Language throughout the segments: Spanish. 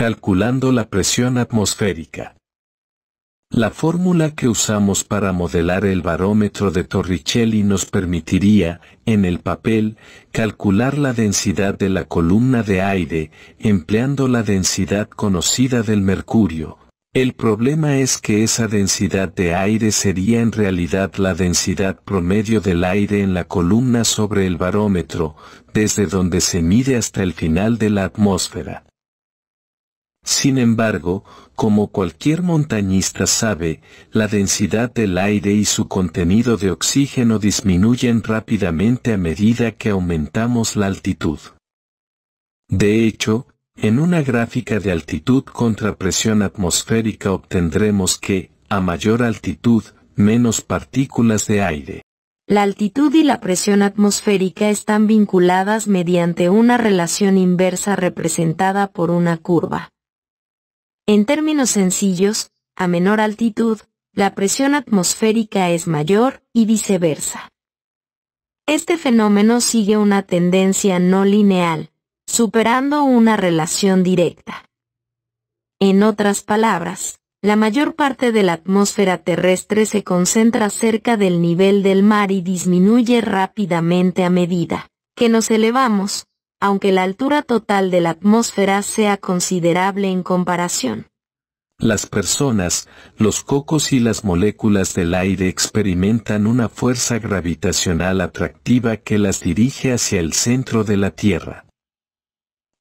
calculando la presión atmosférica. La fórmula que usamos para modelar el barómetro de Torricelli nos permitiría, en el papel, calcular la densidad de la columna de aire, empleando la densidad conocida del mercurio. El problema es que esa densidad de aire sería en realidad la densidad promedio del aire en la columna sobre el barómetro, desde donde se mide hasta el final de la atmósfera. Sin embargo, como cualquier montañista sabe, la densidad del aire y su contenido de oxígeno disminuyen rápidamente a medida que aumentamos la altitud. De hecho, en una gráfica de altitud contra presión atmosférica obtendremos que, a mayor altitud, menos partículas de aire. La altitud y la presión atmosférica están vinculadas mediante una relación inversa representada por una curva. En términos sencillos, a menor altitud, la presión atmosférica es mayor, y viceversa. Este fenómeno sigue una tendencia no lineal, superando una relación directa. En otras palabras, la mayor parte de la atmósfera terrestre se concentra cerca del nivel del mar y disminuye rápidamente a medida que nos elevamos, aunque la altura total de la atmósfera sea considerable en comparación. Las personas, los cocos y las moléculas del aire experimentan una fuerza gravitacional atractiva que las dirige hacia el centro de la Tierra.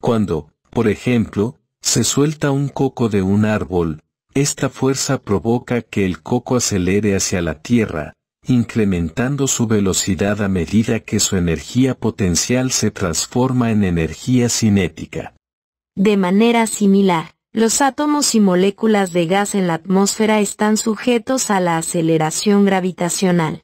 Cuando, por ejemplo, se suelta un coco de un árbol, esta fuerza provoca que el coco acelere hacia la Tierra, incrementando su velocidad a medida que su energía potencial se transforma en energía cinética. De manera similar, los átomos y moléculas de gas en la atmósfera están sujetos a la aceleración gravitacional.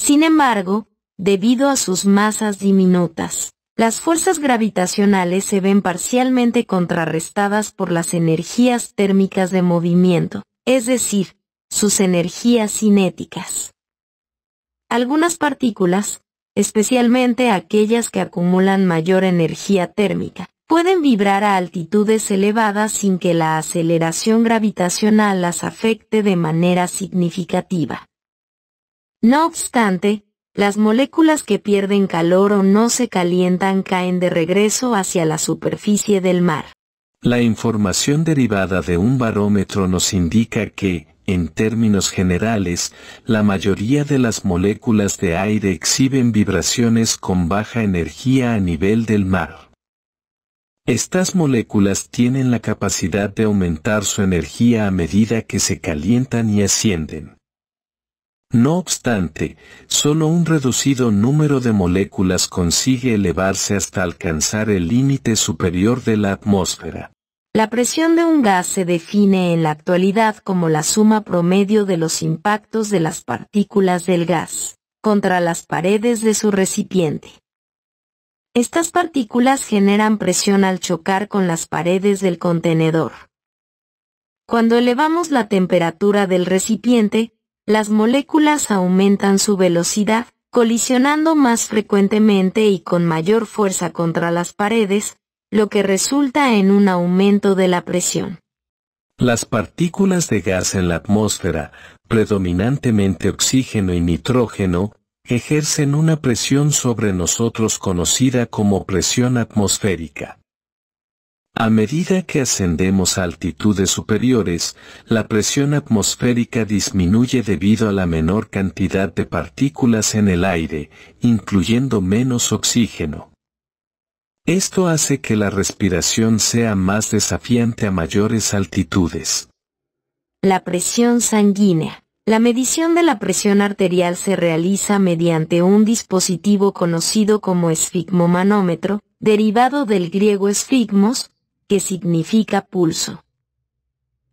Sin embargo, debido a sus masas diminutas, las fuerzas gravitacionales se ven parcialmente contrarrestadas por las energías térmicas de movimiento, es decir, sus energías cinéticas. Algunas partículas, especialmente aquellas que acumulan mayor energía térmica, pueden vibrar a altitudes elevadas sin que la aceleración gravitacional las afecte de manera significativa. No obstante, las moléculas que pierden calor o no se calientan caen de regreso hacia la superficie del mar. La información derivada de un barómetro nos indica que, en términos generales, la mayoría de las moléculas de aire exhiben vibraciones con baja energía a nivel del mar. Estas moléculas tienen la capacidad de aumentar su energía a medida que se calientan y ascienden. No obstante, solo un reducido número de moléculas consigue elevarse hasta alcanzar el límite superior de la atmósfera. La presión de un gas se define en la actualidad como la suma promedio de los impactos de las partículas del gas contra las paredes de su recipiente. Estas partículas generan presión al chocar con las paredes del contenedor. Cuando elevamos la temperatura del recipiente, las moléculas aumentan su velocidad, colisionando más frecuentemente y con mayor fuerza contra las paredes, lo que resulta en un aumento de la presión. Las partículas de gas en la atmósfera, predominantemente oxígeno y nitrógeno, ejercen una presión sobre nosotros conocida como presión atmosférica. A medida que ascendemos a altitudes superiores, la presión atmosférica disminuye debido a la menor cantidad de partículas en el aire, incluyendo menos oxígeno. Esto hace que la respiración sea más desafiante a mayores altitudes. La presión sanguínea. La medición de la presión arterial se realiza mediante un dispositivo conocido como esfigmomanómetro, derivado del griego esfigmos, que significa pulso.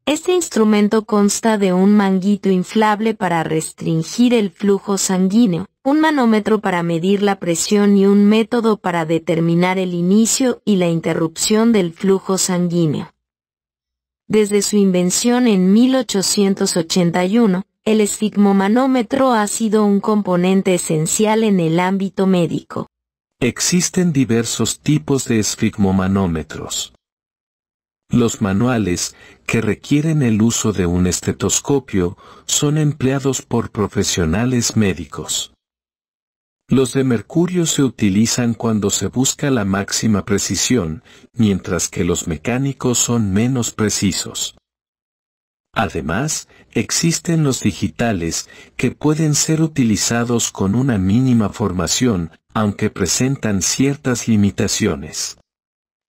Este instrumento consta de un manguito inflable para restringir el flujo sanguíneo, un manómetro para medir la presión y un método para determinar el inicio y la interrupción del flujo sanguíneo. Desde su invención en 1881, el esfigmomanómetro ha sido un componente esencial en el ámbito médico. Existen diversos tipos de esfigmomanómetros. Los manuales, que requieren el uso de un estetoscopio, son empleados por profesionales médicos. Los de mercurio se utilizan cuando se busca la máxima precisión, mientras que los mecánicos son menos precisos. Además, existen los digitales, que pueden ser utilizados con una mínima formación, aunque presentan ciertas limitaciones.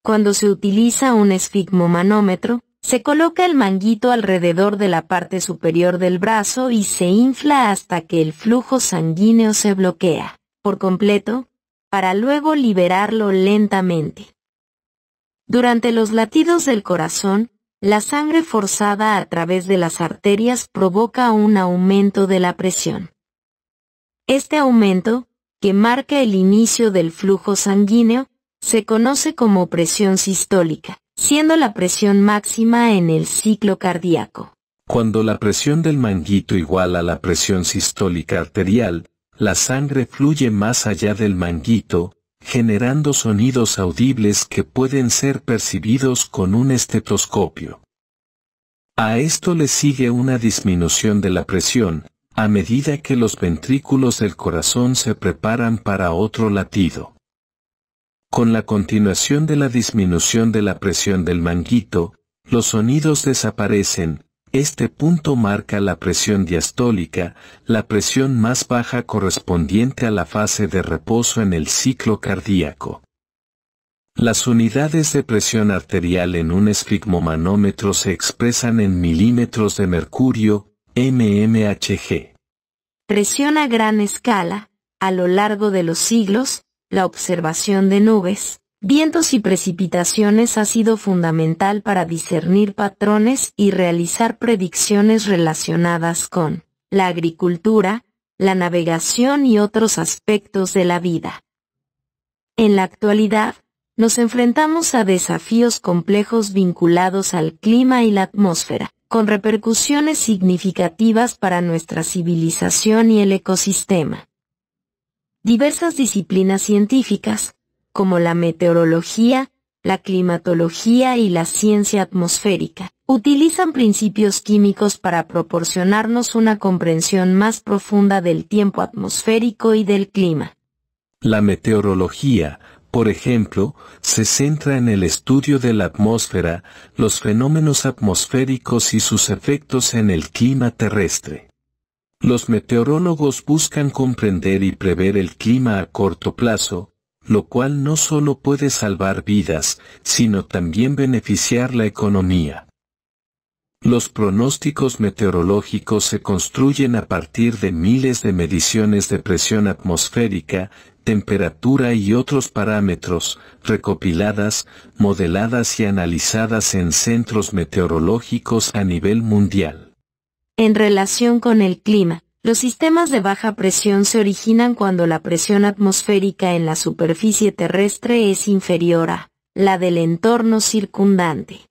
Cuando se utiliza un esfigmomanómetro, se coloca el manguito alrededor de la parte superior del brazo y se infla hasta que el flujo sanguíneo se bloquea, por completo, para luego liberarlo lentamente. Durante los latidos del corazón, la sangre forzada a través de las arterias provoca un aumento de la presión. Este aumento, que marca el inicio del flujo sanguíneo, se conoce como presión sistólica, siendo la presión máxima en el ciclo cardíaco. Cuando la presión del manguito iguala a la presión sistólica arterial, la sangre fluye más allá del manguito, generando sonidos audibles que pueden ser percibidos con un estetoscopio. A esto le sigue una disminución de la presión, a medida que los ventrículos del corazón se preparan para otro latido. Con la continuación de la disminución de la presión del manguito, los sonidos desaparecen, este punto marca la presión diastólica, la presión más baja correspondiente a la fase de reposo en el ciclo cardíaco. Las unidades de presión arterial en un esfigmomanómetro se expresan en milímetros de mercurio, mmHg. Presión a gran escala, a lo largo de los siglos, la observación de nubes, vientos y precipitaciones ha sido fundamental para discernir patrones y realizar predicciones relacionadas con la agricultura, la navegación y otros aspectos de la vida. En la actualidad, nos enfrentamos a desafíos complejos vinculados al clima y la atmósfera, con repercusiones significativas para nuestra civilización y el ecosistema. Diversas disciplinas científicas, como la meteorología, la climatología y la ciencia atmosférica, utilizan principios químicos para proporcionarnos una comprensión más profunda del tiempo atmosférico y del clima. La meteorología, por ejemplo, se centra en el estudio de la atmósfera, los fenómenos atmosféricos y sus efectos en el clima terrestre. Los meteorólogos buscan comprender y prever el clima a corto plazo, lo cual no solo puede salvar vidas, sino también beneficiar la economía. Los pronósticos meteorológicos se construyen a partir de miles de mediciones de presión atmosférica, temperatura y otros parámetros, recopiladas, modeladas y analizadas en centros meteorológicos a nivel mundial. En relación con el clima, los sistemas de baja presión se originan cuando la presión atmosférica en la superficie terrestre es inferior a la del entorno circundante.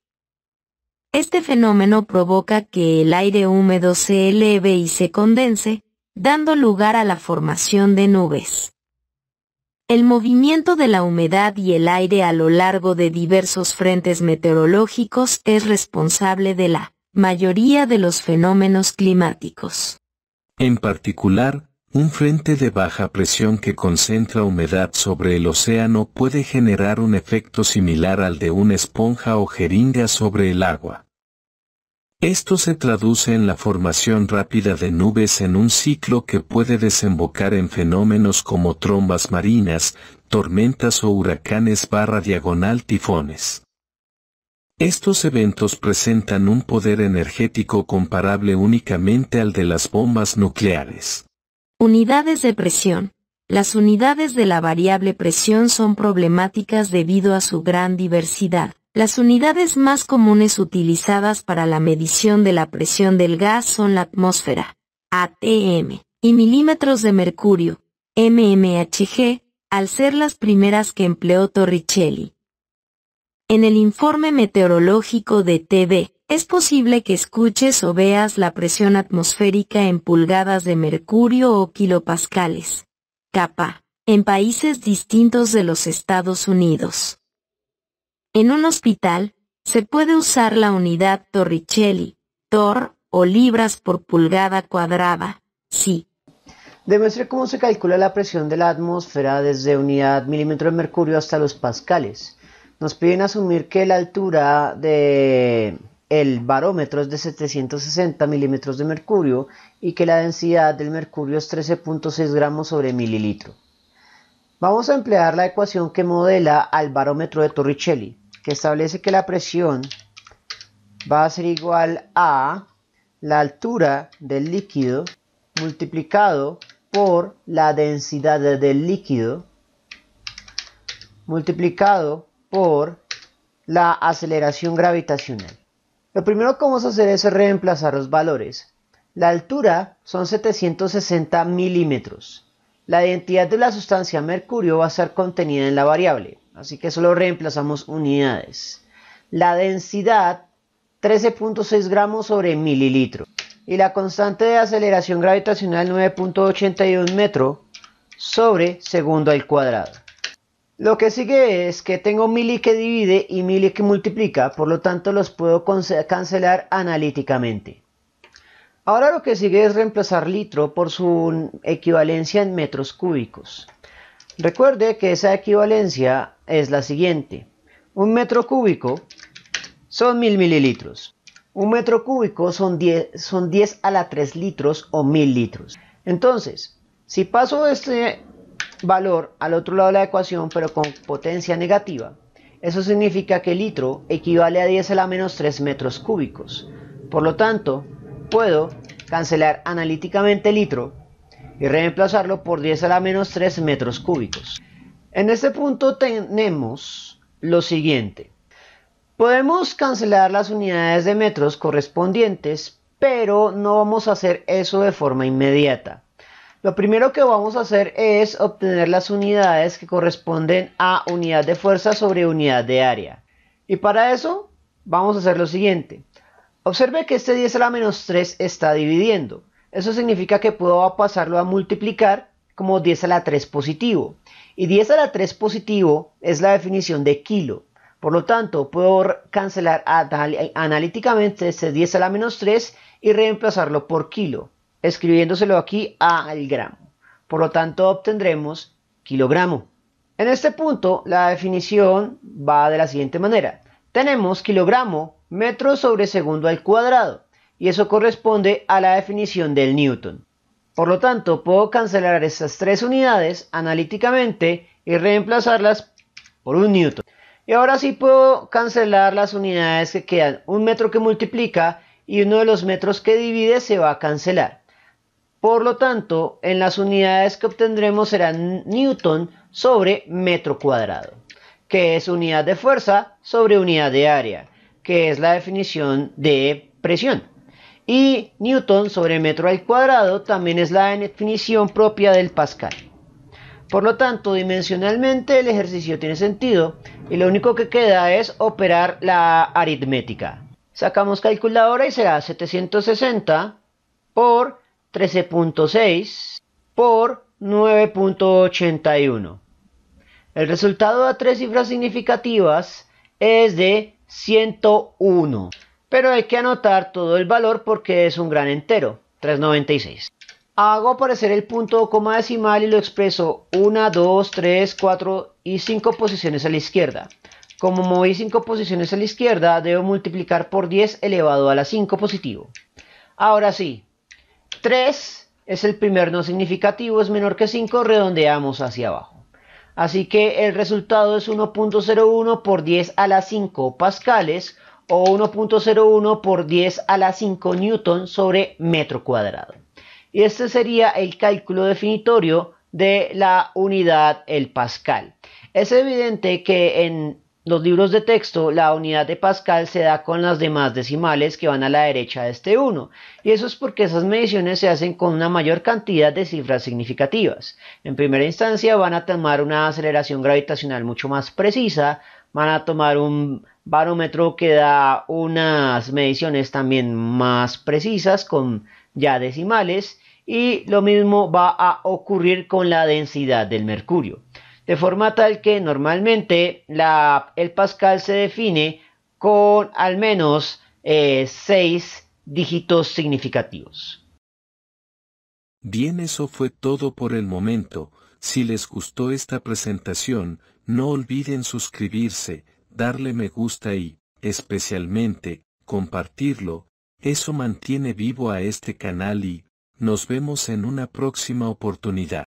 Este fenómeno provoca que el aire húmedo se eleve y se condense, dando lugar a la formación de nubes. El movimiento de la humedad y el aire a lo largo de diversos frentes meteorológicos es responsable de la mayoría de los fenómenos climáticos. En particular, un frente de baja presión que concentra humedad sobre el océano puede generar un efecto similar al de una esponja o jeringa sobre el agua. Esto se traduce en la formación rápida de nubes en un ciclo que puede desembocar en fenómenos como trombas marinas, tormentas o huracanes barra diagonal tifones. Estos eventos presentan un poder energético comparable únicamente al de las bombas nucleares. Unidades de presión. Las unidades de la variable presión son problemáticas debido a su gran diversidad. Las unidades más comunes utilizadas para la medición de la presión del gas son la atmósfera, ATM, y milímetros de mercurio, MMHG, al ser las primeras que empleó Torricelli. En el informe meteorológico de TV, es posible que escuches o veas la presión atmosférica en pulgadas de mercurio o kilopascales. Capa, en países distintos de los Estados Unidos. En un hospital, se puede usar la unidad Torricelli, TOR, o libras por pulgada cuadrada, sí. Demuestre cómo se calcula la presión de la atmósfera desde unidad milímetro de mercurio hasta los pascales. Nos piden asumir que la altura de el barómetro es de 760 milímetros de mercurio y que la densidad del mercurio es 13.6 gramos sobre mililitro. Vamos a emplear la ecuación que modela al barómetro de Torricelli, que establece que la presión va a ser igual a la altura del líquido multiplicado por la densidad del líquido multiplicado por la aceleración gravitacional. Lo primero que vamos a hacer es reemplazar los valores. La altura son 760 milímetros. La identidad de la sustancia mercurio va a ser contenida en la variable, así que solo reemplazamos unidades. La densidad 13.6 gramos sobre mililitro y la constante de aceleración gravitacional 9.81 metro sobre segundo al cuadrado. Lo que sigue es que tengo mili que divide y mili que multiplica, por lo tanto los puedo cancelar analíticamente. Ahora lo que sigue es reemplazar litro por su equivalencia en metros cúbicos. Recuerde que esa equivalencia es la siguiente. Un metro cúbico son mil mililitros. Un metro cúbico son 10, son 10 a la 3 litros o mil litros. Entonces, si paso este valor al otro lado de la ecuación pero con potencia negativa. Eso significa que el litro equivale a 10 a la menos 3 metros cúbicos. Por lo tanto, puedo cancelar analíticamente el litro y reemplazarlo por 10 a la menos 3 metros cúbicos. En este punto tenemos lo siguiente. Podemos cancelar las unidades de metros correspondientes, pero no vamos a hacer eso de forma inmediata. Lo primero que vamos a hacer es obtener las unidades que corresponden a unidad de fuerza sobre unidad de área. Y para eso vamos a hacer lo siguiente. Observe que este 10 a la menos 3 está dividiendo. Eso significa que puedo pasarlo a multiplicar como 10 a la 3 positivo. Y 10 a la 3 positivo es la definición de kilo. Por lo tanto, puedo cancelar analíticamente este 10 a la menos 3 y reemplazarlo por kilo escribiéndoselo aquí al gramo. Por lo tanto, obtendremos kilogramo. En este punto, la definición va de la siguiente manera. Tenemos kilogramo metro sobre segundo al cuadrado, y eso corresponde a la definición del Newton. Por lo tanto, puedo cancelar estas tres unidades analíticamente y reemplazarlas por un Newton. Y ahora sí puedo cancelar las unidades que quedan. Un metro que multiplica y uno de los metros que divide se va a cancelar. Por lo tanto, en las unidades que obtendremos serán newton sobre metro cuadrado, que es unidad de fuerza sobre unidad de área, que es la definición de presión. Y newton sobre metro al cuadrado también es la definición propia del Pascal. Por lo tanto, dimensionalmente el ejercicio tiene sentido y lo único que queda es operar la aritmética. Sacamos calculadora y será 760 por 13.6 por 9.81. El resultado a tres cifras significativas es de 101. Pero hay que anotar todo el valor porque es un gran entero, 396. Hago aparecer el punto coma decimal y lo expreso 1, 2, 3, 4 y 5 posiciones a la izquierda. Como moví 5 posiciones a la izquierda, debo multiplicar por 10 elevado a la 5 positivo. Ahora sí, 3 es el primer no significativo, es menor que 5, redondeamos hacia abajo. Así que el resultado es 1.01 por 10 a la 5 pascales o 1.01 por 10 a la 5 newton sobre metro cuadrado. Y este sería el cálculo definitorio de la unidad el pascal. Es evidente que en los libros de texto, la unidad de Pascal se da con las demás decimales que van a la derecha de este 1, y eso es porque esas mediciones se hacen con una mayor cantidad de cifras significativas. En primera instancia van a tomar una aceleración gravitacional mucho más precisa, van a tomar un barómetro que da unas mediciones también más precisas con ya decimales, y lo mismo va a ocurrir con la densidad del mercurio de forma tal que normalmente el Pascal se define con al menos eh, seis dígitos significativos. Bien, eso fue todo por el momento. Si les gustó esta presentación, no olviden suscribirse, darle me gusta y, especialmente, compartirlo. Eso mantiene vivo a este canal y, nos vemos en una próxima oportunidad.